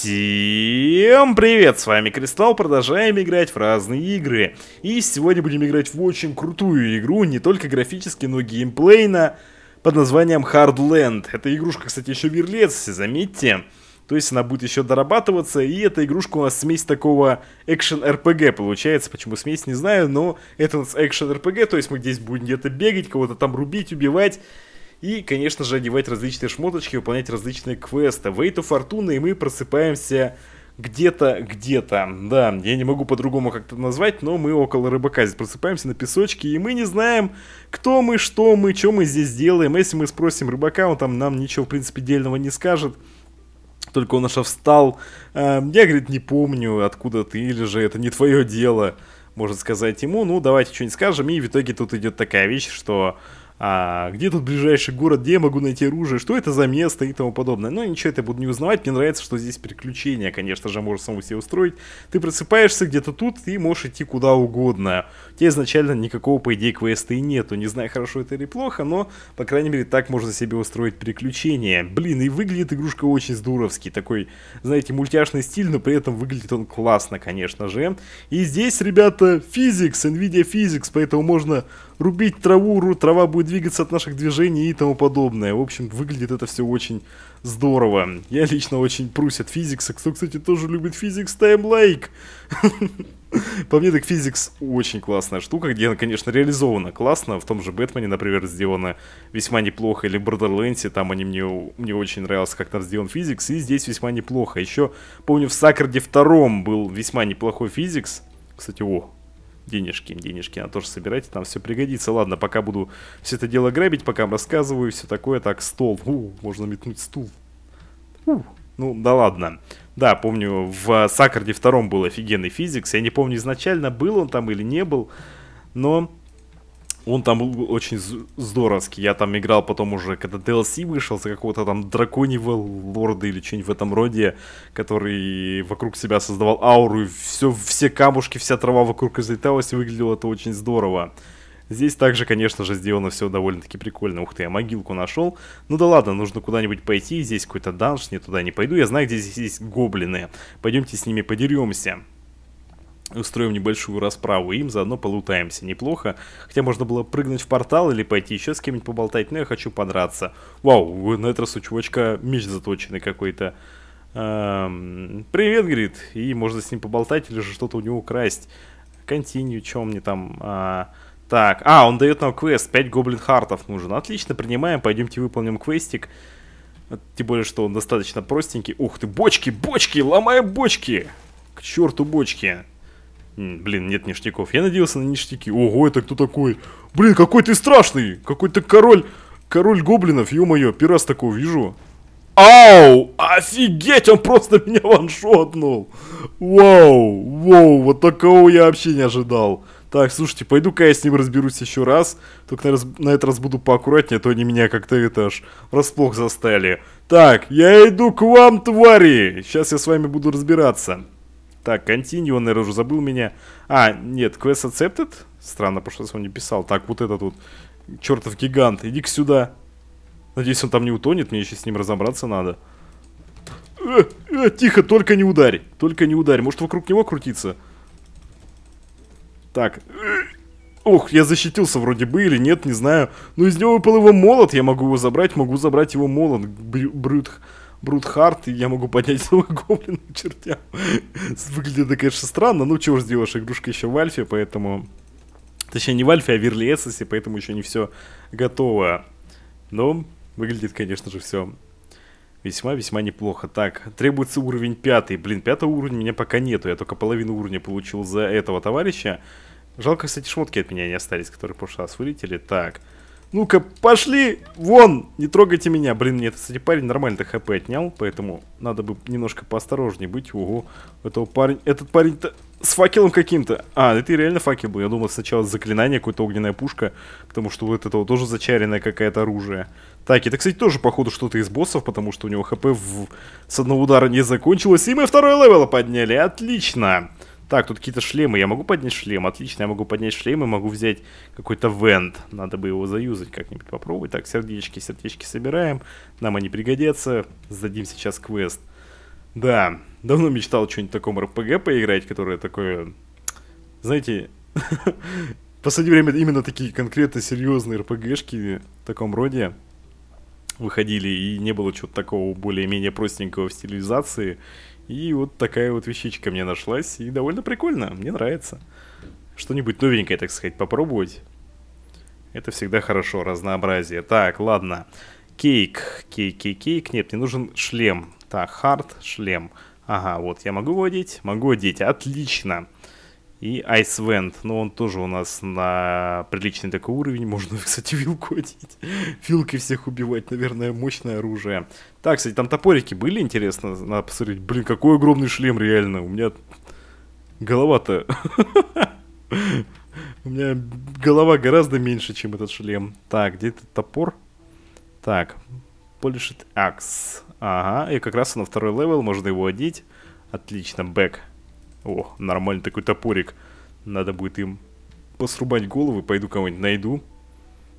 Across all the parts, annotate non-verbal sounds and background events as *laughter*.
Всем привет, с вами Кристалл, продолжаем играть в разные игры. И сегодня будем играть в очень крутую игру, не только графически, но и геймплейно, под названием Hardland. Эта игрушка, кстати, еще верлец, заметьте. То есть она будет еще дорабатываться, и эта игрушка у нас смесь такого экшен-РПГ получается. Почему смесь, не знаю, но это у нас экшен-РПГ, то есть мы здесь будем где-то бегать, кого-то там рубить, убивать. И, конечно же, одевать различные шмоточки, выполнять различные квесты. В Эйту Фортуны и мы просыпаемся где-то, где-то. Да, я не могу по-другому как-то назвать, но мы около рыбака здесь просыпаемся на песочке, и мы не знаем, кто мы, что мы, что мы здесь делаем. Если мы спросим рыбака, он там нам ничего, в принципе, дельного не скажет. Только он аж встал. Э, я, говорит, не помню, откуда ты, или же это не твое дело, может сказать ему. Ну, давайте что-нибудь скажем. И в итоге тут идет такая вещь, что а, где тут ближайший город, где я могу найти оружие, что это за место и тому подобное. Но ну, ничего, это я буду не узнавать, мне нравится, что здесь приключения, конечно же, можно саму себе устроить. Ты просыпаешься где-то тут и можешь идти куда угодно. У тебя изначально никакого, по идее, квеста и нету, не знаю, хорошо это или плохо, но, по крайней мере, так можно себе устроить приключения. Блин, и выглядит игрушка очень здоровски, такой, знаете, мультяшный стиль, но при этом выглядит он классно, конечно же. И здесь, ребята, физикс, Nvidia Physics, поэтому можно рубить траву, трава будет двигаться от наших движений и тому подобное. В общем, выглядит это все очень здорово. Я лично очень прусь от физикса. Кто, кстати, тоже любит физикс, таймлайк. *laughs* По мне, так физикс очень классная штука, где она, конечно, реализована классно. В том же Бэтмене, например, сделана весьма неплохо. Или в Borderlands, там они мне, мне очень нравилось, как там сделан физикс. И здесь весьма неплохо. Еще, помню, в Сакарде втором был весьма неплохой физикс. Кстати, о, денежки, денежки на то же собирайте, там все пригодится. Ладно, пока буду все это дело грабить, пока вам рассказываю, все такое, так, стол, у, можно метнуть стул. У, ну, да ладно. Да, помню, в Саккарде втором был офигенный физикс, я не помню изначально, был он там или не был, но он там был очень здоровский. Я там играл потом уже, когда DLC вышел за какого-то там драконьего лорда или что-нибудь в этом роде, который вокруг себя создавал ауру, и все, все камушки, вся трава вокруг излеталась, и выглядело это очень здорово. Здесь также, конечно же, сделано все довольно-таки прикольно. Ух ты, я могилку нашел. Ну да ладно, нужно куда-нибудь пойти. Здесь какой-то данж, не туда не пойду. Я знаю, где здесь есть гоблины. Пойдемте с ними подеремся устроим небольшую расправу, и им заодно полутаемся. Неплохо. Хотя можно было прыгнуть в портал или пойти еще с кем-нибудь поболтать, но я хочу подраться. Вау, на этот раз у чувачка меч заточенный какой-то. Эм, привет, говорит. И можно с ним поболтать или же что-то у него украсть. Континью, чем мне там... А... Так, а, он дает нам квест, 5 гоблин хартов нужен. Отлично, принимаем, пойдемте выполним квестик. Тем более, что он достаточно простенький. Ух ты, бочки, бочки, ломаем бочки! К черту бочки! Блин, нет ништяков. Я надеялся на ништяки. Ого, это кто такой? Блин, какой ты страшный! Какой ты король... Король гоблинов, ё-моё, раз такого вижу. Ау! Офигеть, он просто *laughs* меня ваншотнул! Вау! Вау, вот такого я вообще не ожидал. Так, слушайте, пойду-ка я с ним разберусь еще раз. Только на, раз, на этот раз буду поаккуратнее, а то они меня как-то это аж расплох застали. Так, я иду к вам, твари! Сейчас я с вами буду разбираться. Так, наверное, уже забыл меня. А, нет, квест Accepted? Странно, потому что он не писал. Так, вот этот вот чертов гигант, иди к сюда. Надеюсь, он там не утонет, мне еще с ним разобраться надо. Э, э, тихо, только не ударь, только не ударь. Может, вокруг него крутиться? Так. Э, ох, я защитился вроде бы или нет, не знаю. Но из него выпал его молот, я могу его забрать, могу забрать его молот. Брюдх. Брю Брутхарт, и я могу поднять свой *laughs* гоблин к чертям. Выглядит это, конечно, странно. Ну, чего ж делаешь, игрушка еще в альфе, поэтому... Точнее, не в альфе, а в Early Access, поэтому еще не все готово. Но выглядит, конечно же, все весьма-весьма неплохо. Так, требуется уровень пятый. Блин, пятого уровня у меня пока нету. Я только половину уровня получил за этого товарища. Жалко, кстати, шмотки от меня не остались, которые в прошлый раз вылетели. Так, ну-ка, пошли вон! Не трогайте меня. Блин, мне, кстати, парень нормально-то хп отнял, поэтому надо бы немножко поосторожнее быть. Ого, этого парень... Этот парень-то с факелом каким-то. А, это и реально факел был. Я думал сначала заклинание, какое-то огненная пушка, потому что вот этого тоже зачаренное какое-то оружие. Так, это, кстати, тоже, походу, что-то из боссов, потому что у него хп в... с одного удара не закончилось. И мы второй левел подняли. Отлично! Так, тут какие-то шлемы. Я могу поднять шлем? Отлично, я могу поднять шлем и могу взять какой-то вент. Надо бы его заюзать как-нибудь попробовать. Так, сердечки, сердечки собираем. Нам они пригодятся. Сдадим сейчас квест. Да, давно мечтал что-нибудь таком РПГ поиграть, которое такое... Знаете, *laughs* в последнее время именно такие конкретно серьезные РПГшки в таком роде выходили, и не было чего-то такого более-менее простенького в стилизации. И вот такая вот вещичка мне нашлась, и довольно прикольно, мне нравится. Что-нибудь новенькое, так сказать, попробовать. Это всегда хорошо, разнообразие. Так, ладно. Кейк, кейк, кейк, кейк. Нет, мне нужен шлем. Так, хард, шлем. Ага, вот, я могу водить Могу одеть, отлично. Отлично. И Айсвент, но ну, он тоже у нас на приличный такой уровень, *laughs* можно, кстати, вилку одеть. Вилкой всех убивать, наверное, мощное оружие. Так, кстати, там топорики были, интересно, надо посмотреть. Блин, какой огромный шлем, реально, у меня голова-то... *laughs* У меня голова гораздо меньше, чем этот шлем. Так, где этот топор? Так, Polished Axe. Ага, и как раз на второй левел можно его одеть. Отлично, бэк. О, нормальный такой топорик. Надо будет им посрубать головы. Пойду кого-нибудь найду.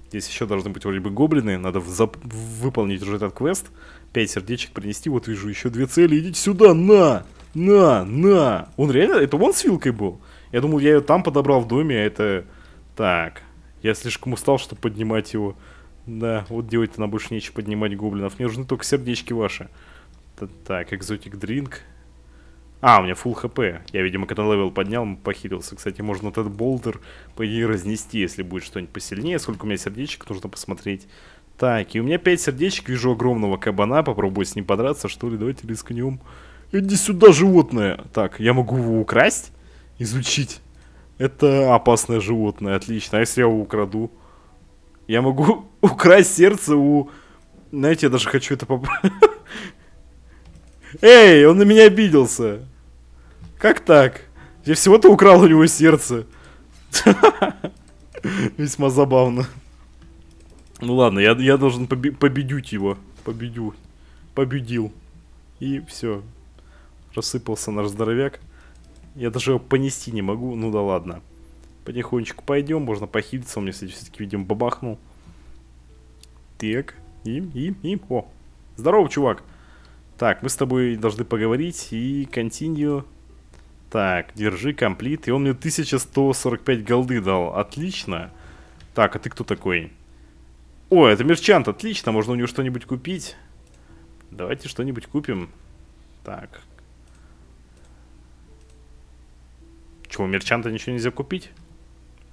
Здесь еще должны быть вроде бы гоблины. Надо выполнить уже этот квест. Пять сердечек принести. Вот вижу еще две цели. Идите сюда, на! На, на! Он реально... Это он с вилкой был? Я думал, я ее там подобрал в доме, а это... Так. Я слишком устал, чтобы поднимать его. Да, вот делать-то нам больше нечего поднимать гоблинов. Мне нужны только сердечки ваши. Так, экзотик Дринк. А, у меня full хп. Я, видимо, когда левел поднял, похилился. Кстати, можно этот болтер, по идее, разнести, если будет что-нибудь посильнее. Сколько у меня сердечек, нужно посмотреть. Так, и у меня 5 сердечек, вижу огромного кабана. Попробую с ним подраться, что ли. Давайте рискнем. Иди сюда, животное. Так, я могу его украсть? Изучить. Это опасное животное, отлично. А если я его украду? Я могу *laughs* украсть сердце у... Знаете, я даже хочу это попробовать. *laughs* Эй, он на меня обиделся. Как так? Я всего-то украл у него сердце. Весьма забавно. Ну ладно, я, я должен поби победить его. Победю. Победил. И все. Рассыпался наш здоровяк. Я даже его понести не могу. Ну да ладно. Потихонечку пойдем. Можно похилиться. Он мне все-таки, видимо, бабахнул. Так. И, и, и. О. Здорово, чувак. Так, мы с тобой должны поговорить. И continue так, держи, комплит. И он мне 1145 голды дал. Отлично. Так, а ты кто такой? О, это мерчант, отлично. Можно у него что-нибудь купить. Давайте что-нибудь купим. Так. Чего, у мерчанта ничего нельзя купить?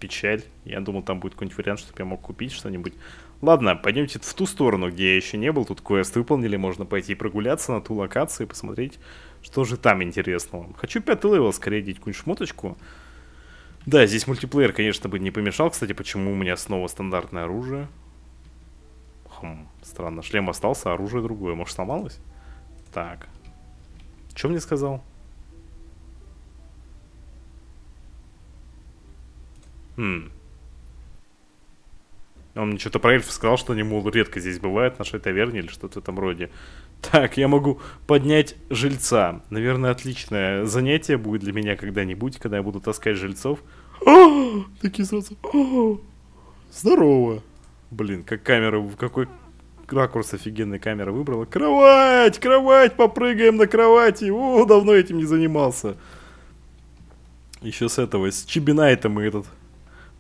печаль. Я думал, там будет какой-нибудь вариант, чтобы я мог купить что-нибудь. Ладно, пойдемте в ту сторону, где я еще не был. Тут квест выполнили, можно пойти прогуляться на ту локацию и посмотреть, что же там интересного. Хочу пятый левел скорее деть какую-нибудь шмоточку. Да, здесь мультиплеер, конечно, бы не помешал. Кстати, почему у меня снова стандартное оружие? Хм, странно. Шлем остался, оружие другое. Может, сломалось? Так. Что мне сказал? Хм. Он мне что-то про эльфа сказал, что они, мол, редко здесь бывает в нашей таверне или что-то в этом роде. Так, я могу поднять жильца. Наверное, отличное занятие будет для меня когда-нибудь, когда я буду таскать жильцов. О, а, такие сразу. А, здорово. Блин, как камера, какой ракурс офигенный, камера выбрала. Кровать, кровать, попрыгаем на кровати. О, давно этим не занимался. Еще с этого, с Чебинайтом и этот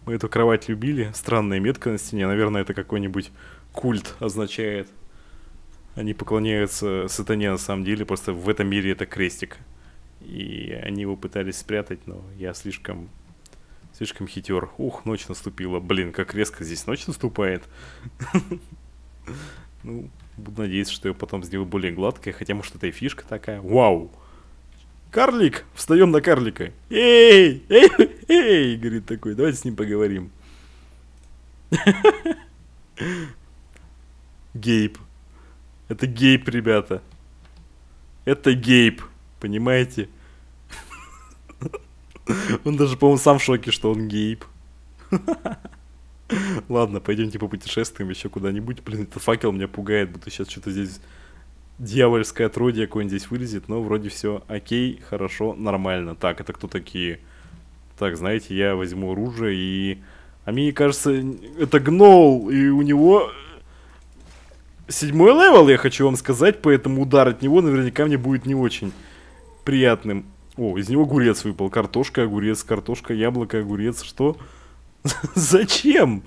мы эту кровать любили. Странная метка на стене. Наверное, это какой-нибудь культ означает. Они поклоняются сатане на самом деле. Просто в этом мире это крестик. И они его пытались спрятать, но я слишком... Слишком хитер. Ух, ночь наступила. Блин, как резко здесь ночь наступает. *laughs* Ну, буду надеяться, что я потом сделаю более гладкое. Хотя, может, это и фишка такая. Вау! Карлик! Встаем на карлика. Эй! Эй! Эй, говорит такой, давайте с ним поговорим. Гейб. Это гейб, ребята. Это гейб, понимаете? Он даже, по-моему, сам в шоке, что он гейб. Ладно, пойдемте попутешествуем еще куда-нибудь. Блин, этот факел меня пугает, будто сейчас что-то здесь дьявольское отродье какое-нибудь здесь вылезет, но вроде все окей, хорошо, нормально. Так, это кто такие? так, знаете, я возьму оружие и... А мне кажется, это гнол, и у него э, седьмой левел, я хочу вам сказать, поэтому удар от него наверняка мне будет не очень приятным. О, из него огурец выпал. Картошка, огурец, картошка, яблоко, огурец. Что? *laughs* Зачем?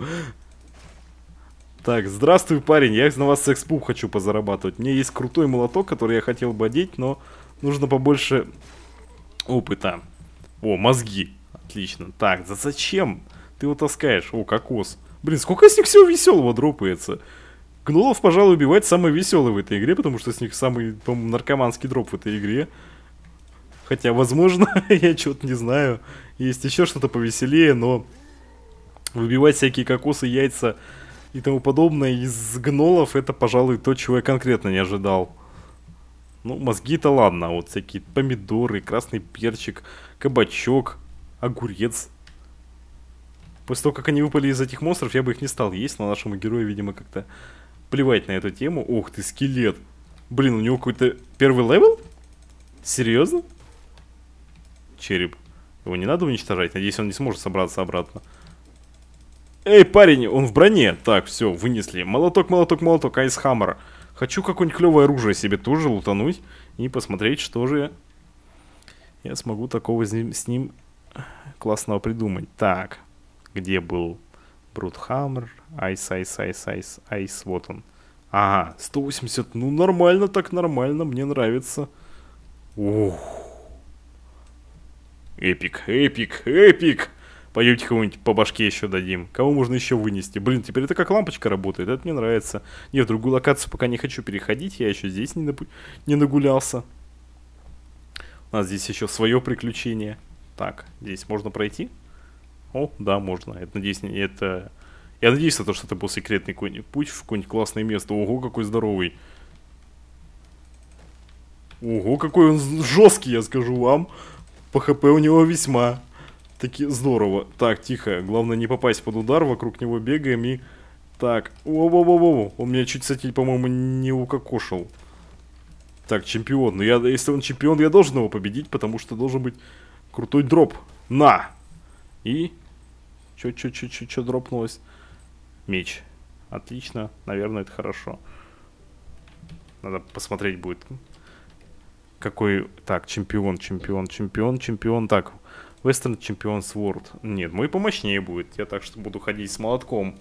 Так, здравствуй, парень. Я на вас секс хочу позарабатывать. Мне есть крутой молоток, который я хотел бы одеть, но нужно побольше опыта. О, мозги. Отлично. Так, да зачем? Ты его таскаешь. О, кокос. Блин, сколько с них всего веселого дропается. Гнулов, пожалуй, убивать самый веселый в этой игре, потому что с них самый, по-моему, наркоманский дроп в этой игре. Хотя, возможно, *laughs* я что то не знаю. Есть еще что-то повеселее, но выбивать всякие кокосы, яйца и тому подобное из гнолов, это, пожалуй, то, чего я конкретно не ожидал. Ну, мозги-то ладно, вот всякие помидоры, красный перчик, кабачок, огурец. После того, как они выпали из этих монстров, я бы их не стал есть, но нашему герою, видимо, как-то плевать на эту тему. Ох ты, скелет. Блин, у него какой-то первый левел? Серьезно? Череп. Его не надо уничтожать. Надеюсь, он не сможет собраться обратно. Эй, парень, он в броне. Так, все, вынесли. Молоток, молоток, молоток, айсхаммер. Хочу какое-нибудь клевое оружие себе тоже лутануть и посмотреть, что же я смогу такого с ним, с ним классного придумать. Так, где был Брутхаммер? Айс, айс, айс, айс, айс, вот он. Ага, 180, ну нормально так, нормально, мне нравится. Ух. Эпик, эпик, эпик. Пойдемте кого-нибудь по башке еще дадим. Кого можно еще вынести? Блин, теперь это как лампочка работает, это мне нравится. Не, в другую локацию пока не хочу переходить, я еще здесь не, напу... не нагулялся. У нас здесь еще свое приключение. Так, здесь можно пройти? О, да, можно. Это, надеюсь, это... Я надеюсь на то, что это был секретный какой-нибудь путь в какое-нибудь классное место. Ого, какой здоровый. Ого, какой он жесткий, я скажу вам. По хп у него весьма. Таки здорово. Так, тихо. Главное не попасть под удар. Вокруг него бегаем и... Так. О, о, о, о, о. Он меня чуть, кстати, по-моему, не укокошил. Так, чемпион. Ну, я, если он чемпион, я должен его победить, потому что должен быть Крутой дроп. На! И... Чё, чё, чё, чё, чё дропнулось? Меч. Отлично. Наверное, это хорошо. Надо посмотреть будет. Какой... Так, чемпион, чемпион, чемпион, чемпион. Так, Western Champions World. Нет, мой помощнее будет. Я так что буду ходить с молотком.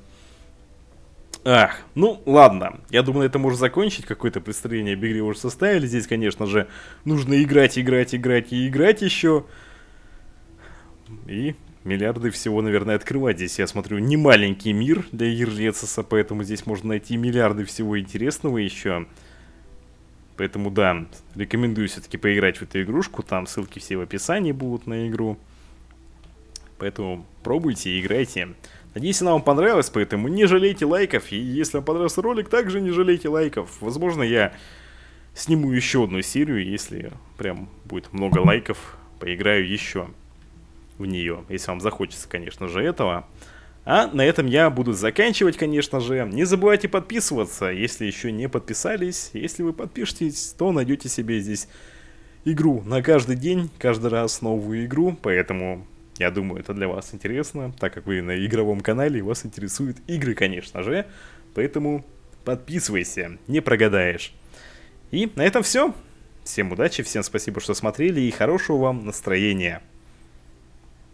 Ах, ну ладно, я думаю, это этом закончить, какое-то представление об уже составили, здесь, конечно же, нужно играть, играть, играть и играть еще, и миллиарды всего, наверное, открывать здесь. Я смотрю, не маленький мир для Ерлецеса, поэтому здесь можно найти миллиарды всего интересного еще. Поэтому, да, рекомендую все-таки поиграть в эту игрушку. Там ссылки все в описании будут на игру. Поэтому пробуйте и играйте. Надеюсь, она вам понравилась, поэтому не жалейте лайков. И если вам понравился ролик, также не жалейте лайков. Возможно, я сниму еще одну серию, если прям будет много лайков, поиграю еще в нее, если вам захочется, конечно же, этого. А на этом я буду заканчивать, конечно же. Не забывайте подписываться, если еще не подписались. Если вы подпишетесь, то найдете себе здесь игру на каждый день, каждый раз новую игру. Поэтому, я думаю, это для вас интересно, так как вы на игровом канале, вас интересуют игры, конечно же. Поэтому подписывайся, не прогадаешь. И на этом все. Всем удачи, всем спасибо, что смотрели и хорошего вам настроения.